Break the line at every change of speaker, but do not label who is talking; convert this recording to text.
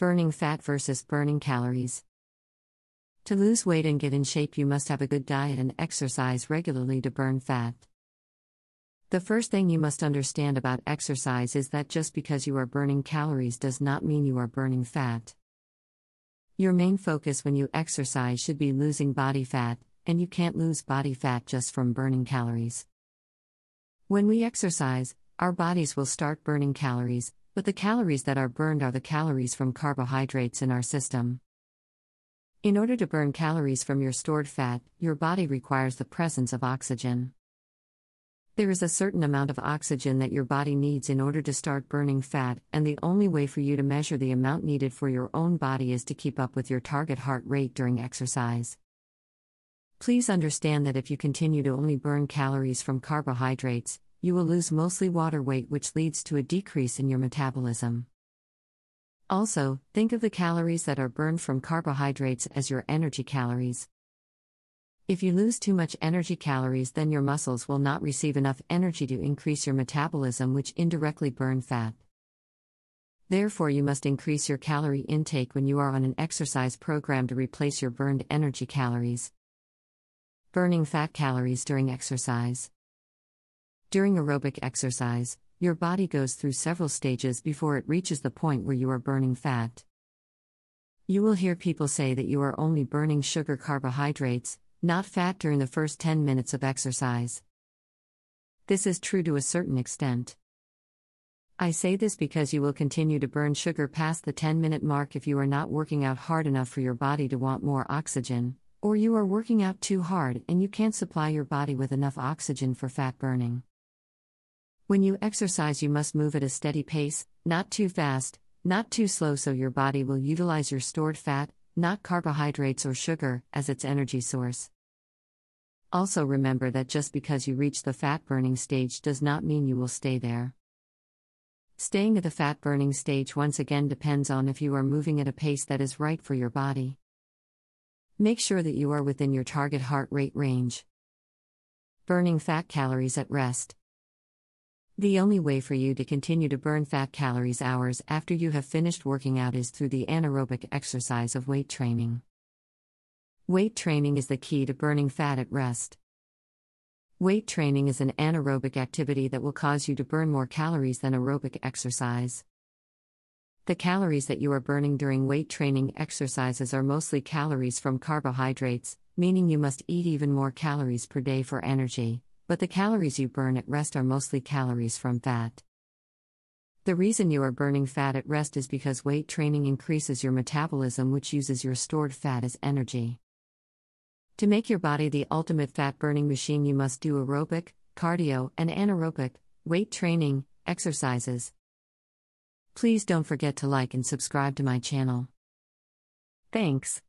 Burning fat versus burning calories. To lose weight and get in shape, you must have a good diet and exercise regularly to burn fat. The first thing you must understand about exercise is that just because you are burning calories does not mean you are burning fat. Your main focus when you exercise should be losing body fat, and you can't lose body fat just from burning calories. When we exercise, our bodies will start burning calories, but the calories that are burned are the calories from carbohydrates in our system. In order to burn calories from your stored fat, your body requires the presence of oxygen. There is a certain amount of oxygen that your body needs in order to start burning fat, and the only way for you to measure the amount needed for your own body is to keep up with your target heart rate during exercise. Please understand that if you continue to only burn calories from carbohydrates, you will lose mostly water weight, which leads to a decrease in your metabolism. Also, think of the calories that are burned from carbohydrates as your energy calories. If you lose too much energy calories, then your muscles will not receive enough energy to increase your metabolism, which indirectly burn fat. Therefore, you must increase your calorie intake when you are on an exercise program to replace your burned energy calories. Burning fat calories during exercise. During aerobic exercise, your body goes through several stages before it reaches the point where you are burning fat. You will hear people say that you are only burning sugar carbohydrates, not fat during the first 10 minutes of exercise. This is true to a certain extent. I say this because you will continue to burn sugar past the 10 minute mark if you are not working out hard enough for your body to want more oxygen, or you are working out too hard and you can't supply your body with enough oxygen for fat burning. When you exercise, you must move at a steady pace, not too fast, not too slow, so your body will utilize your stored fat, not carbohydrates or sugar, as its energy source. Also, remember that just because you reach the fat burning stage does not mean you will stay there. Staying at the fat burning stage once again depends on if you are moving at a pace that is right for your body. Make sure that you are within your target heart rate range. Burning fat calories at rest. The only way for you to continue to burn fat calories hours after you have finished working out is through the anaerobic exercise of weight training. Weight training is the key to burning fat at rest. Weight training is an anaerobic activity that will cause you to burn more calories than aerobic exercise. The calories that you are burning during weight training exercises are mostly calories from carbohydrates, meaning you must eat even more calories per day for energy but the calories you burn at rest are mostly calories from fat. The reason you are burning fat at rest is because weight training increases your metabolism, which uses your stored fat as energy. To make your body the ultimate fat burning machine, you must do aerobic, cardio, and anaerobic, weight training, exercises. Please don't forget to like and subscribe to my channel. Thanks.